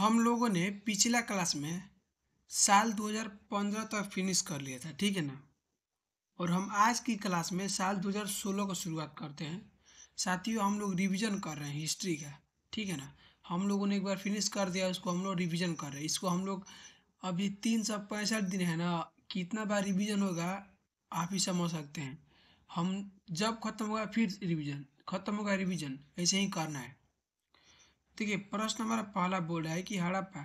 हम लोगों ने पिछला क्लास में साल 2015 तक फिनिश कर लिया था ठीक है ना और हम आज की क्लास में साल 2016 का शुरुआत करते हैं साथियों हम लोग रिवीजन कर रहे हैं हिस्ट्री का ठीक है ना हम लोगों ने एक बार फिनिश कर दिया उसको हम लोग रिवीजन कर रहे हैं इसको हम लोग अभी तीन सौ पैंसठ दिन है ना कितना बार रिवीजन होगा आप ही समझ सकते हैं हम जब ख़त्म होगा फिर रिवीजन ख़त्म होगा रिवीजन ऐसे ही करना है देखिए प्रश्न हमारा पहला बोर्ड है कि हड़प्पा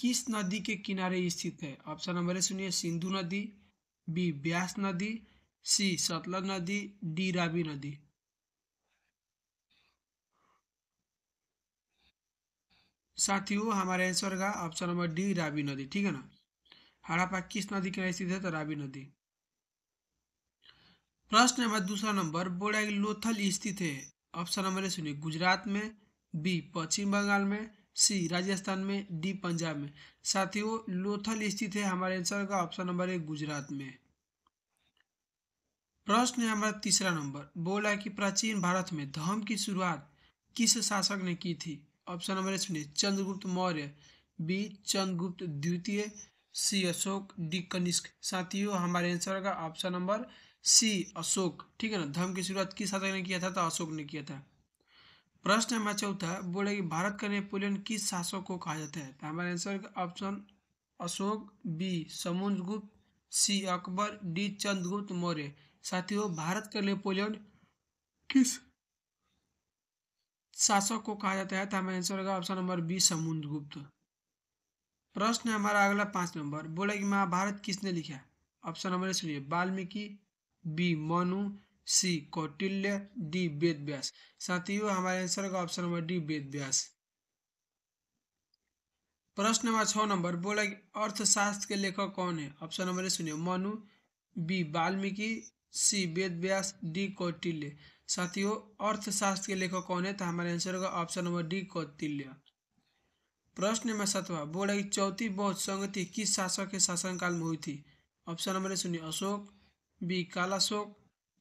किस नदी के किनारे स्थित है ऑप्शन नंबर है सुनिए सिंधु नदी बी ब्यास नदी सी सतलज नदी डी रावी नदी साथियों हमारा आंसर का ऑप्शन नंबर डी रावी नदी ठीक है ना हड़प्पा किस नदी के स्थित है तो रावी नदी प्रश्न हमारा दूसरा नंबर बोर्ड है लोथल स्थित है ऑप्शन नंबर है सुनिए गुजरात में बी पश्चिम बंगाल में सी राजस्थान में डी पंजाब में साथियों लोथल स्थित है हमारे आंसर का ऑप्शन नंबर है गुजरात में प्रश्न है हमारा तीसरा नंबर बोला कि प्राचीन भारत में धर्म की शुरुआत किस शासक ने की थी ऑप्शन नंबर सुनिए चंद्रगुप्त मौर्य बी चंद्रगुप्त द्वितीय सी अशोक डी कनिष्क साथियों हमारे आंसर का ऑप्शन नंबर सी अशोक ठीक है ना धर्म की शुरुआत किस शासक ने किया था तो अशोक ने किया था प्रश्न नंबर चौथा बोले कि भारत का नेपोलियन किस शासक को कहा जाता है तो हमारा answer option Ashok B Samudragupta C Akbar D Chandragupta Maurya साथियों भारत का नेपोलियन किस शासक को कहा जाता है तो हमारा आंसर होगा ऑप्शन नंबर बी समुद्रगुप्त प्रश्न है हमारा अगला पांच नंबर बोले कि महाभारत किसने लिखा ऑप्शन नंबर सुनिए Valmiki B Manu C Kautilya D Ved Vyas साथियों हमारे आंसर का option number D Ved Vyas प्रश्न नंबर छ नंबर बोला कि अर्थशास्त्र के लेखक कौन है ऑप्शन नंबर ए सुनिए Manu B Valmiki C Ved Vyas D Kautilya साथियों अर्थशास्त्र के लेखक कौन है तो हमारे आंसर होगा ऑप्शन नंबर डी कौटिल्य प्रश्न नंबर सातवा बोला कि चौथी बौद्ध संगति किस शासक के शासनकाल में हुई थी ऑप्शन नंबर ए सुनिए अशोक बी कालाशोक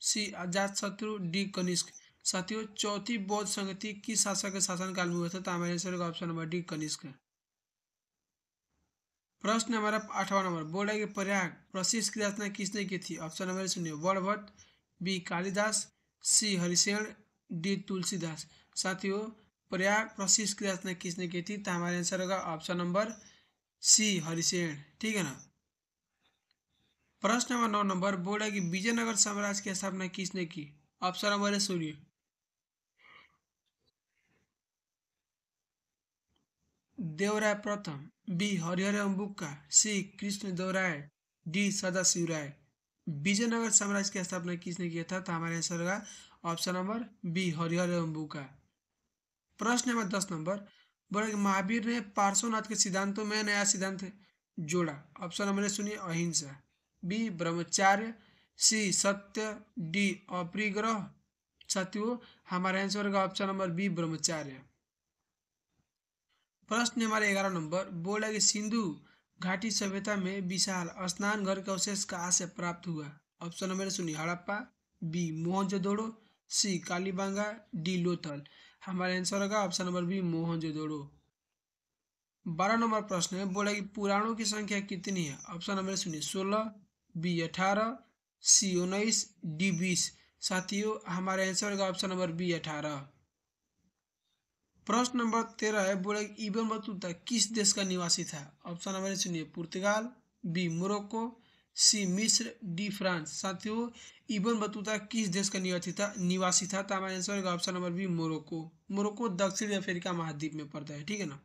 सी अजात शत्रु डी कनिष्क साथियों चौथी बौद्ध संगति किस शासक के शासनकाल में हुआ था तो हमारे ऑप्शन नंबर डी कनिष्क प्रश्न हमारा आठवां नंबर बोर्ड है प्रयाग प्रसिद्ध की रचना किसने की थी ऑप्शन नंबर सुनिए वर्णभट्ट B Kalidas C Harishena D Tulsidas साथियों प्रयाग प्रशिष्ट की रचना किसने की थी तो हमारे आंसर होगा ऑप्शन नंबर सी हरिशेण ठीक है ना प्रश्न नंबर नौ नंबर बोर्ड है कि विजयनगर साम्राज्य की स्थापना किसने की ऑप्शन नंबर है सूर्य देवराय प्रथम B Harihar Ambukka C Krishna Devaraya D Sadashiv Raya Vijayanagara साम्राज्य की स्थापना किसने किया था तो हमारे आंसर होगा option number B Harihar Ambuka प्रश्न नंबर दस नंबर बोले कि महावीर ने पार्श्वनाथ के सिद्धांतों में नया सिद्धांत जोड़ा ऑप्शन नंबर सुनिए अहिंसा बी ब्रह्मचार्य सी सत्य डी अपरिग्रह साथियों हमारा आंसर होगा ऑप्शन नंबर बी ब्रह्मचार्य प्रश्न हमारे ग्यारह नंबर बोला कि सिंधु घाटी सभ्यता में विशाल स्नान घर के अवशेष का आशय प्राप्त हुआ ऑप्शन नंबर सुनिए Harappa B Mohenjodaro C Kalibanga D Lothal हमारा आंसर होगा ऑप्शन नंबर बी मोहनजोदड़ो बारह नंबर प्रश्न है बोला कि पुराणों की संख्या कितनी है ऑप्शन नंबर सुनिए सोलह बी अठारह सी उन्नीस डी बीस साथियों हमारे आंसर होगा ऑप्शन नंबर बी अठारह प्रश्न नंबर तेरह है बोले इबन बतूता किस देश का निवासी था ऑप्शन नंबर सुनिए पुर्तगाल बी मोरक्को सी मिस्र डी फ्रांस साथियों इबन बतूता किस देश का निवासी था निवासी था तो हमारा आंसर होगा option number B Morocco Morocco दक्षिण अफ्रीका महाद्वीप में पड़ता है ठीक है ना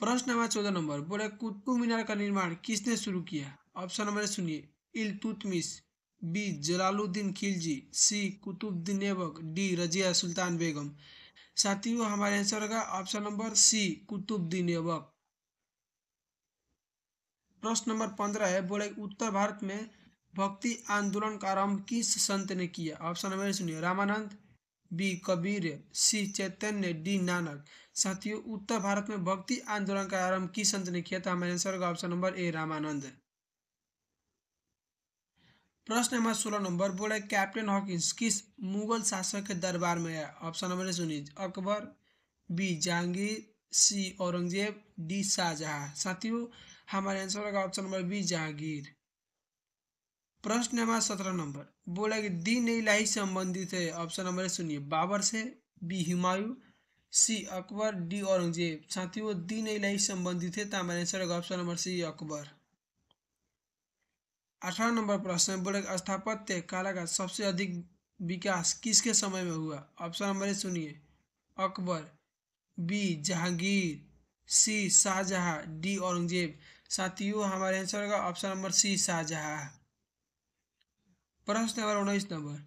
प्रश्न नंबर चौदह नंबर बोले कुतुब मीनार का निर्माण किसने शुरू किया ऑप्शन नंबर सुनिए Iltutmish B Jalaluddin Khilji C Qutubuddin Aibak D Razia Sultan Begum साथियों हमारे आंसर होगा option number C Qutubuddin Aibak प्रश्न नंबर पंद्रह है बोले उत्तर भारत में भक्ति आंदोलन का आरंभ किस संत ने किया ऑप्शन नंबर सुनिए Ramanand B Kabir C Chaitanya D Nanak साथियों उत्तर भारत में भक्ति आंदोलन का आरंभ किस संत ने किया था तो हमारे आंसर होगा ऑप्शन नंबर ए रामानंद प्रश्न नंबर सोलह नंबर बोला कैप्टन हॉकिंस किस मुगल शासक के दरबार में है ऑप्शन नंबर सुनिए Akbar B Jahangir C Aurangzeb D Shahjahan साथियों हमारे आंसर होगा ऑप्शन नंबर बी जहांगीर प्रश्न नंबर सत्रह नंबर बोला कि दीन इलाही संबंधित है ऑप्शन नंबर सुनिए बाबर से B Humayun C Akbar D Aurangzeb साथियों दीन इलाही संबंधित है तो हमारे आंसर होगा ऑप्शन नंबर सी अकबर अठारह नंबर प्रश्न है बोले स्थापत्य काला का सबसे अधिक विकास किसके समय में हुआ ऑप्शन नंबर सुनिए Akbar B Jahangir C Shahjahan D Aurangzeb साथियों हमारे आंसर होगा ऑप्शन नंबर सी शाहजहां प्रश्न नंबर उन्नीस नंबर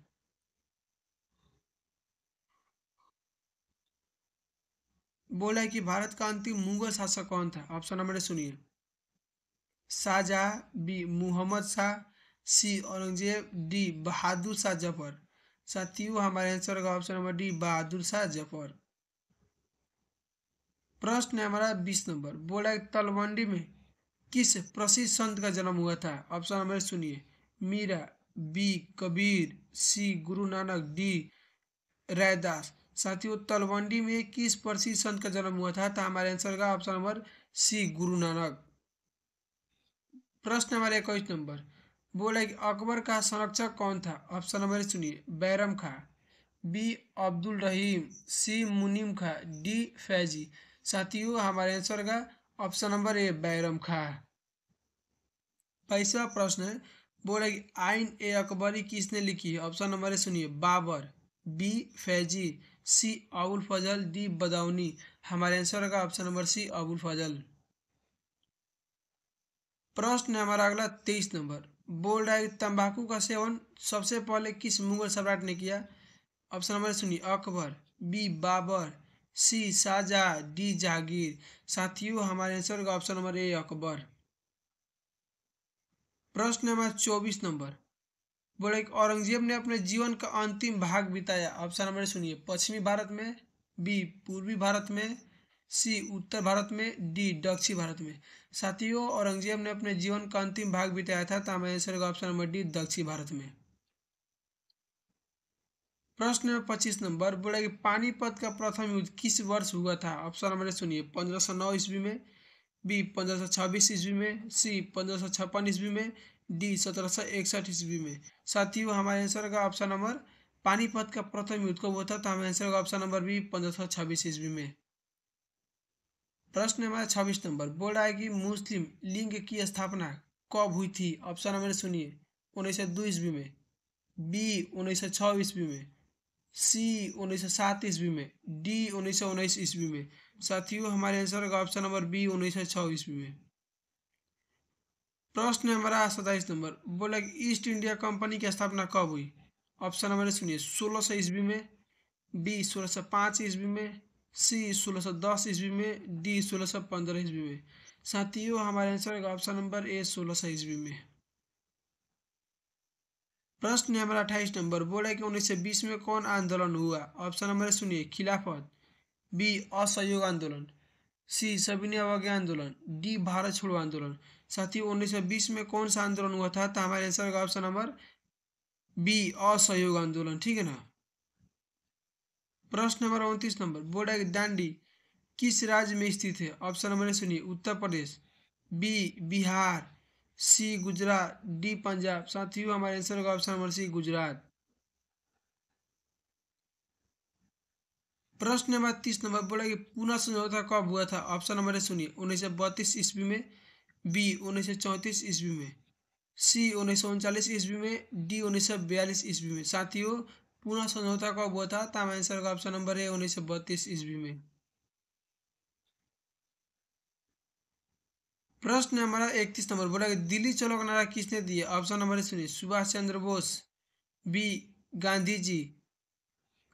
बोला है कि भारत का अंतिम मुगल शासक कौन था ऑप्शन नंबर सुनिए Shahjahan B Mohammad Shah C Aurangzeb D Bahadur Shah Zafar साथियों हमारे आंसर होगा option number D Bahadur Shah Zafar प्रश्न है हमारा बीस नंबर बोला तलवंडी में किस प्रसिद्ध संत का जन्म हुआ था ऑप्शन हमारे सुनिए मीरा बी कबीर सी गुरु नानक डी रायदास साथियों तलवंडी में किस प्रसिद्ध संत का जन्म हुआ था तो हमारे आंसर का ऑप्शन नंबर सी गुरु नानक प्रश्न नंबर इक्कीस नंबर बोला कि अकबर का संरक्षक कौन था ऑप्शन नंबर सुनिए बैरम खा बी अब्दुल रहीम सी मुनीम खां डी फैजी साथियों हमारे आंसर का ऑप्शन नंबर ए बैरम खा पैसा प्रश्न बोला कि आइन ए अकबरी किसने लिखी है ऑप्शन नंबर सुनिए Babur B Faizi C Abul Fazal D Badauni हमारे आंसर का option number C Abul Fazal प्रश्न हमारा अगला तेईस नंबर बोल रहा है कि तंबाकू का सेवन सबसे पहले किस मुगल सम्राट ने किया ऑप्शन नंबर सुनिए Akbar B Babur C Shahjahan D Jahangir साथियों हमारे आंसर का ऑप्शन नंबर ए अकबर प्रश्न नंबर चौबीस नंबर बोले औरंगजेब ने अपने जीवन का अंतिम भाग बिताया ऑप्शन नंबर सुनिए पश्चिमी भारत में बी पूर्वी भारत में सी उत्तर भारत में डी दक्षिण भारत में साथियों औरंगजेब ने अपने जीवन का अंतिम भाग बिताया था तो हमारे आंसर होगा ऑप्शन नंबर डी दक्षिण भारत में प्रश्न नंबर पच्चीस नंबर बोला कि पानीपत का प्रथम युद्ध किस वर्ष हुआ था ऑप्शन नंबर सुनिए पंद्रह सौ नौ ईस्वी में बी पंद्रह सौ छब्बीस ईस्वी में सी पंद्रह सौ छप्पन ईस्वी में डी सत्रह सौ इकसठ ईस्वी में साथियों हमारे आंसर का ऑप्शन नंबर पानीपत का प्रथम युद्ध कब हुआ था तो हमारे आंसर का ऑप्शन नंबर बी पंद्रह सौ छब्बीस ईस्वी में प्रश्न हमारा छब्बीस नंबर बोल रहा है कि मुस्लिम लिंग की स्थापना कब हुई थी ऑप्शन नंबर सुनिए उन्नीस सौ दो ईस्वी में बी उन्नीस सौ छः ईस्वी में सी उन्नीस सौ सात ईस्वी में डी उन्नीस सौ उन्नीस ईस्वी में साथियों हमारे आंसर होगा ऑप्शन नंबर बी उन्नीस सौ छः ईस्वी में प्रश्न हमारा सत्ताईस नंबर बोला कि ईस्ट इंडिया कंपनी की स्थापना कब हुई ऑप्शन हमारे सुनिए सोलह सौ ईस्वी में बी सोलह सौ पाँच ईस्वी में सी सोलह सौ दस ईस्वी में डी सोलह सौ पंद्रह ईस्वी में साथियों हमारे आंसर होगा ऑप्शन नंबर ए सोलह सौ ईस्वी में प्रश्न है हमारा अट्ठाईस नंबर बोला है कि उन्नीस सौ बीस में कौन आंदोलन हुआ ऑप्शन नंबर सुनिए खिलाफत बी असहयोग आंदोलन सी सविनय अवज्ञा आंदोलन डी भारत छोड़ो आंदोलन साथ ही उन्नीस में कौन सा आंदोलन हुआ था तो हमारे आंसर होगा ऑप्शन नंबर बी असहयोग आंदोलन ठीक है ना प्रश्न नंबर उनतीस नंबर की दांडी किस राज्य में स्थित है ऑप्शन नंबर सुनिए Uttar Pradesh B Bihar C Gujarat D Punjab साथियों हमारे आंसर होगा ऑप्शन नंबर सी गुजरात प्रश्न नंबर तीस नंबर बोला कि पुनः समझौता कब हुआ था ऑप्शन नंबर सुनिए उन्नीस सौ बत्तीस ईस्वी में बी उन्नीस सौ चौंतीस ईस्वी में सी उन्नीस सौ उनचालीस ईस्वी में डी उन्नीस सौ बयालीस ईस्वी में साथियों पुनः समझौता कब हुआ था तमाम आंसर का ऑप्शन नंबर है उन्नीस सौ बत्तीस ईस्वी में प्रश्न हमारा इकतीस नंबर बोला कि दिल्ली चलो का नारा किसने दिया ऑप्शन नंबर है सुनिए Subhash Chandra Bose B Gandhi ji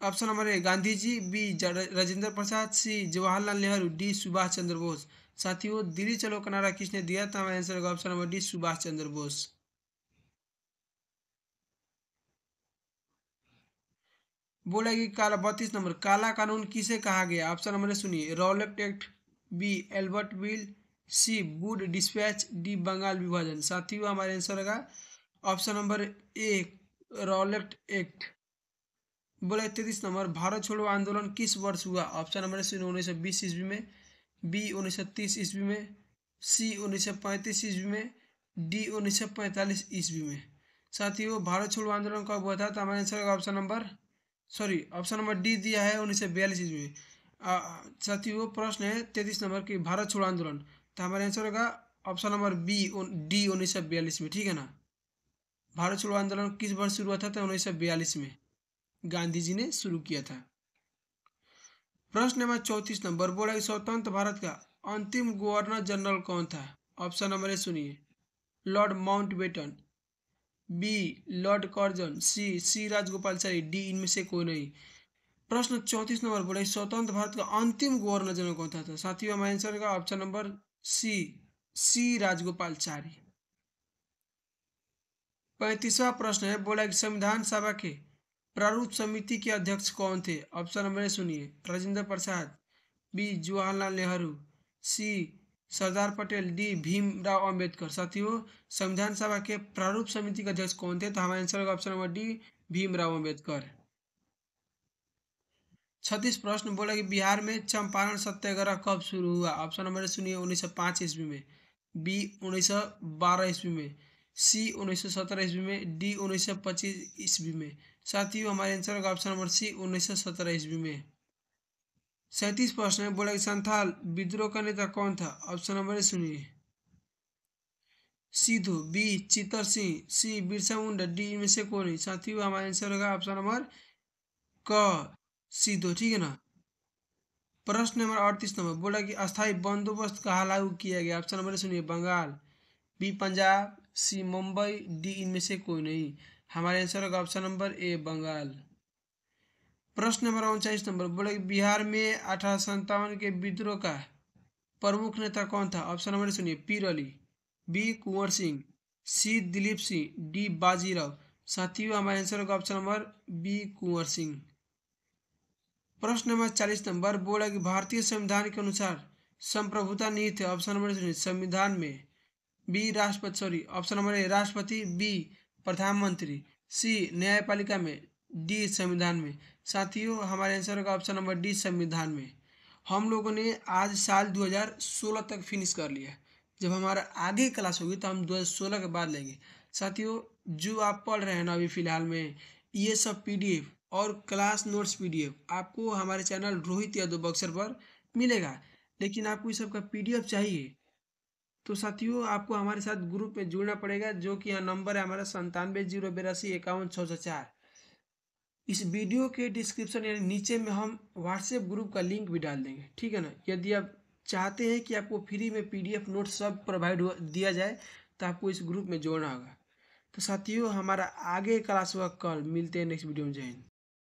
option number है Gandhi ji B Rajendra Prasad C Jawaharlal Nehru D Subhash Chandra Bose साथियों दिल्ली चलो का नारा किसने दिया था हमारा आंसर होगा option number D Subhash Chandra Bose बोला कि काला बत्तीस नंबर काला कानून किसे कहा गया ऑप्शन नंबर सुनिए Rowlatt Act B Albert bill C Wood dispatch D Bengal विभाजन साथियों हमारे आंसर होगा option number A Rowlatt Act बोले तेतीस नंबर भारत छोड़ो आंदोलन किस वर्ष हुआ ऑप्शन नंबर सुनिए उन्नीस सौ बीस ईस्वी में बी उन्नीस सौ तीस ईस्वी में सी उन्नीस सौ पैंतीस ईस्वी में डी उन्नीस सौ पैंतालीस ईस्वी में साथियों भारत छोड़ो आंदोलन कब हुआ था तो हमारे आंसर होगा option number sorry option number D दिया है उन्नीस सौ बयालीस ईस्वी में साथियों प्रश्न है तैतीस नंबर की भारत छोड़ आंदोलन तो हमारा आंसर होगा ऑप्शन नंबर बी डी उन्नीस सौ बयालीस में ठीक है ना भारत छोड़ो आंदोलन किस वर्ष शुरू हुआ था तो उन्नीस सौ बयालीस में गांधी जी ने शुरू किया था प्रश्न नंबर चौंतीस नंबर बोला कि स्वतंत्र भारत का अंतिम गवर्नर जनरल कौन था ऑप्शन नंबर ए सुनिए lord Mount B lord Curzon C C Rajagopalachari D इनमें से कोई नहीं प्रश्न चौंतीस नंबर पर स्वतंत्र भारत का अंतिम गवर्नर जनरल कौन था तो? साथियों हमारे आंसर का option number C C Rajagopalachari पैंतीसवा प्रश्न है बोला कि संविधान सभा के प्रारूप समिति के अध्यक्ष कौन थे ऑप्शन नंबर सुनिए Rajendra Prasad B Jawaharlal Nehru C Sardar Patel D Bhimrao Ambedkar साथियों संविधान सभा के प्रारूप समिति के अध्यक्ष कौन थे तो हमारा आंसर होगा option number D Bhimrao Ambedkar छत्तीस प्रश्न बोला कि बिहार में चंपारण सत्याग्रह कब शुरू हुआ ऑप्शन नंबर सुनिए उन्नीस सौ पाँच ईस्वी में बी उन्नीस सौ बारह ईस्वी में सी उन्नीस सौ सत्रह ईस्वी में डी उन्नीस सौ पच्चीस ईस्वी में साथियों हमारे आंसर होगा ऑप्शन नंबर सी उन्नीस सौ सत्रह ईस्वी में सैंतीस प्रश्न में बोला कि संथाल विद्रोह का नेता कौन था ऑप्शन नंबर ए सुनिए Sidhu B Chitar Singh C Birsa Munda D इनमें से कौन है हुआ हमारा आंसर होगा ऑप्शन नंबर क सिद्धू ठीक है ना प्रश्न नंबर अड़तीस नंबर बोला कि अस्थायी बंदोबस्त कहाँ लागू किया गया ऑप्शन नंबर सुनिए Bengal B Punjab C Mumbai D इनमें से कोई नहीं हमारे आंसर होगा ऑप्शन नंबर ए बंगाल प्रश्न नंबर उनचालीस नंबर बोले बिहार में अठारह के विद्रोह का प्रमुख नेता कौन था ऑप्शन नंबर सुनिए Pir Ali B Kunwar Singh C Dilip Singh D Bajirao साथियों हमारे आंसर होगा option number B Kunwar Singh प्रश्न नंबर चालीस नंबर बोले कि भारतीय संविधान के अनुसार संप्रभुता निहित है ऑप्शन नंबर सुनिए संविधान में बी राष्ट्रपति सॉरी ऑप्शन नंबर ए राष्ट्रपति बी प्रधानमंत्री सी न्यायपालिका में डी संविधान में साथियों हमारे आंसर होगा ऑप्शन नंबर डी संविधान में हम लोगों ने आज साल 2016 तक फिनिश कर लिया जब हमारा आगे क्लास होगी तो हम 2016 के बाद लेंगे साथियों जो आप पढ़ रहे हैं ना अभी फ़िलहाल में ये सब पीडीएफ और क्लास नोट्स पीडीएफ आपको हमारे चैनल रोहित यादव बक्सर पर मिलेगा लेकिन आपको इस सब का पी चाहिए तो साथियों आपको हमारे साथ ग्रुप में जुड़ना पड़ेगा जो कि यहाँ नंबर है हमारा संतानवे जीरो बिरासी इक्यावन छः सौ चार इस वीडियो के डिस्क्रिप्शन यानी नीचे में हम व्हाट्सएप ग्रुप का लिंक भी डाल देंगे ठीक है ना यदि आप चाहते हैं कि आपको फ्री में पीडीएफ नोट सब प्रोवाइड दिया जाए तो आपको इस ग्रुप में जोड़ना होगा तो साथियों हमारा आगे क्लास हुआ कल मिलते हैं नेक्स्ट वीडियो में जय हिंद